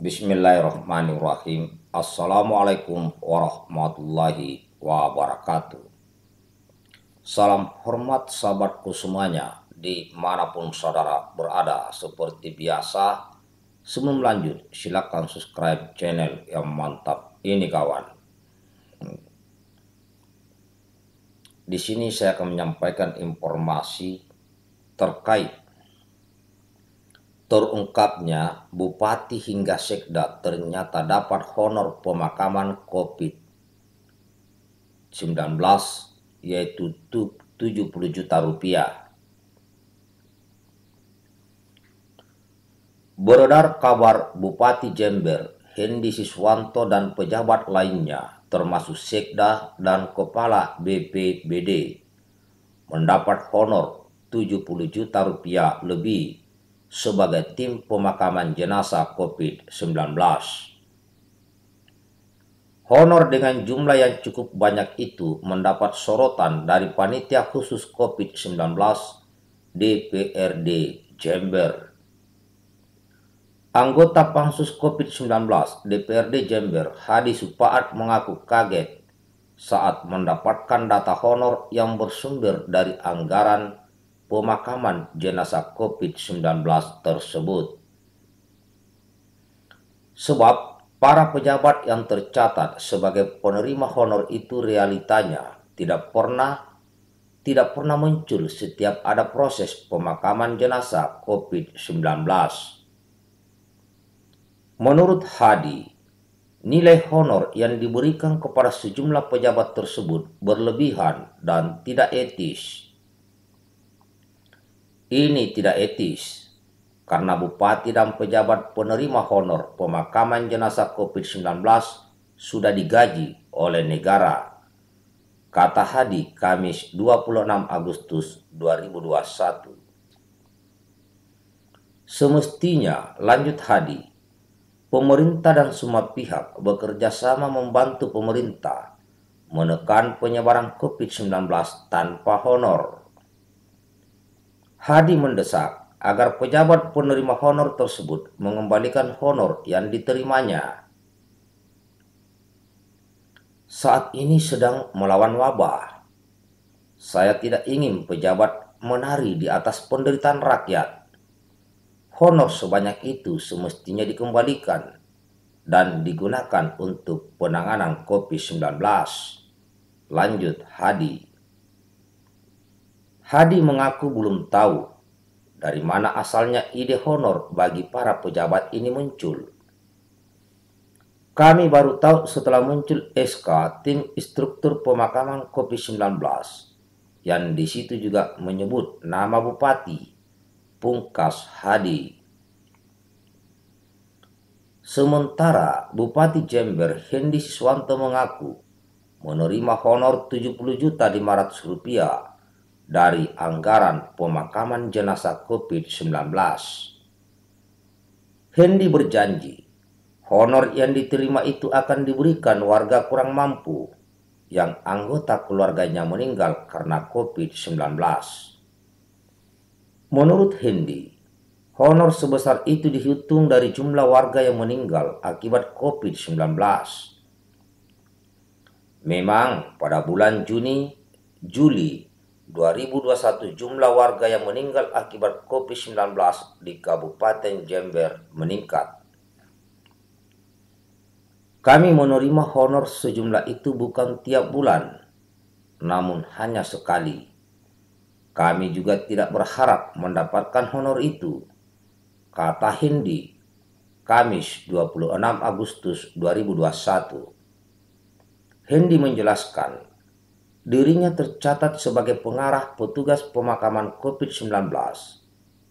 Bismillahirrahmanirrahim. Assalamualaikum warahmatullahi wabarakatuh. Salam hormat sahabatku semuanya di manapun saudara berada seperti biasa. Sebelum lanjut silakan subscribe channel yang mantap ini kawan. Di sini saya akan menyampaikan informasi terkait Terungkapnya, Bupati hingga Sekda ternyata dapat honor pemakaman COVID-19 yaitu 70 juta rupiah. Beredar kabar Bupati Jember, Hendi Siswanto dan pejabat lainnya termasuk Sekda dan Kepala BPBD mendapat honor 70 juta rupiah lebih sebagai tim pemakaman jenazah COVID-19. Honor dengan jumlah yang cukup banyak itu mendapat sorotan dari panitia khusus COVID-19 DPRD Jember. Anggota pansus COVID-19 DPRD Jember Hadi Supaat mengaku kaget saat mendapatkan data honor yang bersumber dari anggaran pemakaman jenazah COVID-19 tersebut. Sebab para pejabat yang tercatat sebagai penerima honor itu realitanya tidak pernah tidak pernah muncul setiap ada proses pemakaman jenazah COVID-19. Menurut Hadi, nilai honor yang diberikan kepada sejumlah pejabat tersebut berlebihan dan tidak etis ini tidak etis, karena bupati dan pejabat penerima honor pemakaman jenazah COVID-19 sudah digaji oleh negara. Kata Hadi Kamis 26 Agustus 2021. Semestinya lanjut Hadi, pemerintah dan semua pihak bekerja sama membantu pemerintah menekan penyebaran COVID-19 tanpa honor Hadi mendesak agar pejabat penerima honor tersebut mengembalikan honor yang diterimanya. Saat ini sedang melawan wabah. Saya tidak ingin pejabat menari di atas penderitaan rakyat. Honor sebanyak itu semestinya dikembalikan dan digunakan untuk penanganan COVID-19. Lanjut Hadi. Hadi mengaku belum tahu dari mana asalnya ide honor bagi para pejabat ini muncul. Kami baru tahu setelah muncul SK tim instruktur pemakaman COVID-19 yang di situ juga menyebut nama bupati Pungkas Hadi. Sementara Bupati Jember Hendi Siswanto mengaku menerima honor 70 juta 500 rupiah dari anggaran pemakaman jenazah COVID-19. Hendy berjanji, honor yang diterima itu akan diberikan warga kurang mampu yang anggota keluarganya meninggal karena COVID-19. Menurut Hendy, honor sebesar itu dihitung dari jumlah warga yang meninggal akibat COVID-19. Memang pada bulan Juni, Juli, 2021 jumlah warga yang meninggal akibat COVID-19 di Kabupaten Jember meningkat. Kami menerima honor sejumlah itu bukan tiap bulan, namun hanya sekali. Kami juga tidak berharap mendapatkan honor itu, kata Hindi, Kamis 26 Agustus 2021. Hendi menjelaskan dirinya tercatat sebagai pengarah petugas pemakaman COVID-19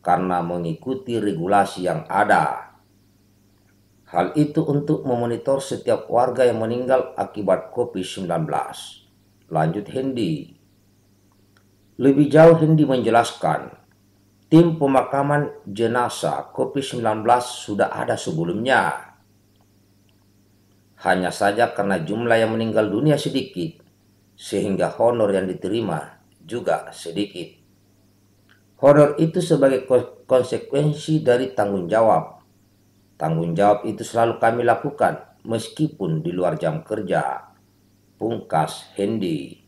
karena mengikuti regulasi yang ada. Hal itu untuk memonitor setiap warga yang meninggal akibat COVID-19. Lanjut Hendy. Lebih jauh Hendy menjelaskan, tim pemakaman jenazah COVID-19 sudah ada sebelumnya. Hanya saja karena jumlah yang meninggal dunia sedikit, sehingga honor yang diterima juga sedikit. Honor itu sebagai konsekuensi dari tanggung jawab. Tanggung jawab itu selalu kami lakukan meskipun di luar jam kerja. Pungkas Hendi.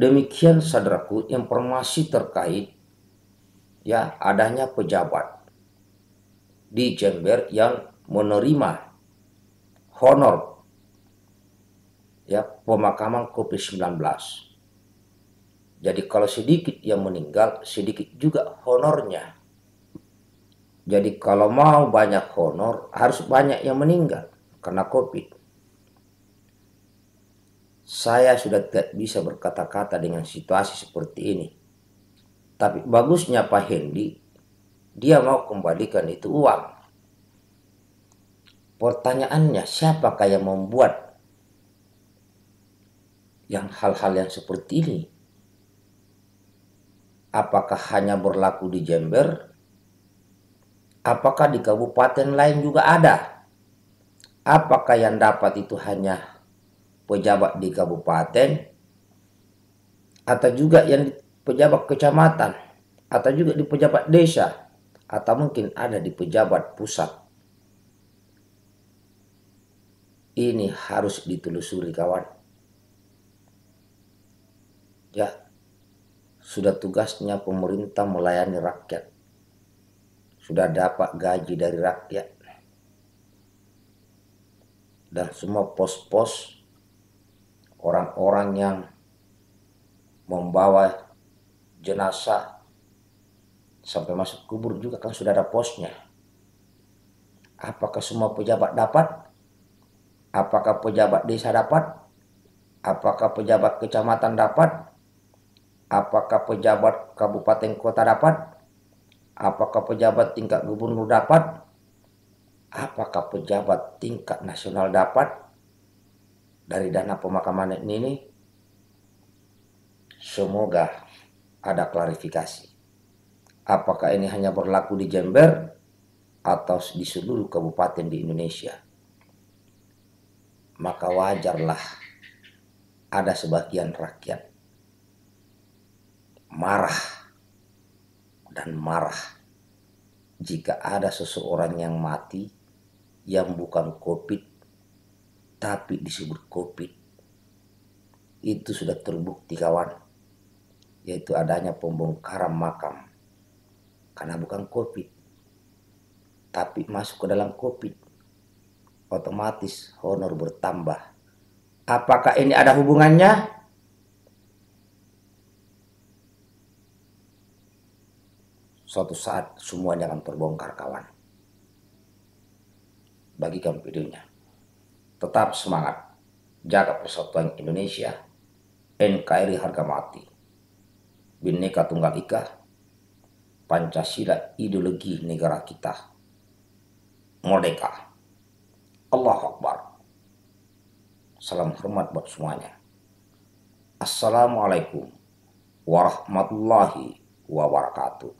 Demikian saudaraku informasi terkait ya adanya pejabat di Jember yang menerima honor ya pemakaman COVID-19. Jadi kalau sedikit yang meninggal, sedikit juga honornya. Jadi kalau mau banyak honor, harus banyak yang meninggal karena COVID. Saya sudah tidak bisa berkata-kata dengan situasi seperti ini. Tapi bagusnya Pak Hendi, dia mau kembalikan itu uang. Pertanyaannya, siapakah yang membuat yang hal-hal yang seperti ini? Apakah hanya berlaku di Jember? Apakah di kabupaten lain juga ada? Apakah yang dapat itu hanya pejabat di kabupaten atau juga yang pejabat kecamatan atau juga di pejabat desa atau mungkin ada di pejabat pusat? Ini harus ditelusuri kawan Ya, sudah tugasnya pemerintah melayani rakyat. Sudah dapat gaji dari rakyat. Dan semua pos-pos orang-orang yang membawa jenazah sampai masuk kubur juga kan sudah ada posnya. Apakah semua pejabat dapat? Apakah pejabat desa dapat? Apakah pejabat kecamatan dapat? apakah pejabat kabupaten kota dapat, apakah pejabat tingkat gubernur dapat, apakah pejabat tingkat nasional dapat dari dana pemakaman ini. Semoga ada klarifikasi. Apakah ini hanya berlaku di Jember atau di seluruh kabupaten di Indonesia? Maka wajarlah ada sebagian rakyat marah dan marah jika ada seseorang yang mati yang bukan COVID tapi disebut COVID. Itu sudah terbukti kawan, yaitu adanya pembongkaran makam karena bukan COVID tapi masuk ke dalam COVID. Otomatis honor bertambah. Apakah ini ada hubungannya? Suatu saat semuanya akan terbongkar kawan. Bagikan videonya. Tetap semangat. Jaga persatuan Indonesia. NKRI harga mati. Bhinneka Tunggal Ika. Pancasila ideologi negara kita. Merdeka. Allah Akbar. Salam hormat buat semuanya. Assalamualaikum warahmatullahi wabarakatuh.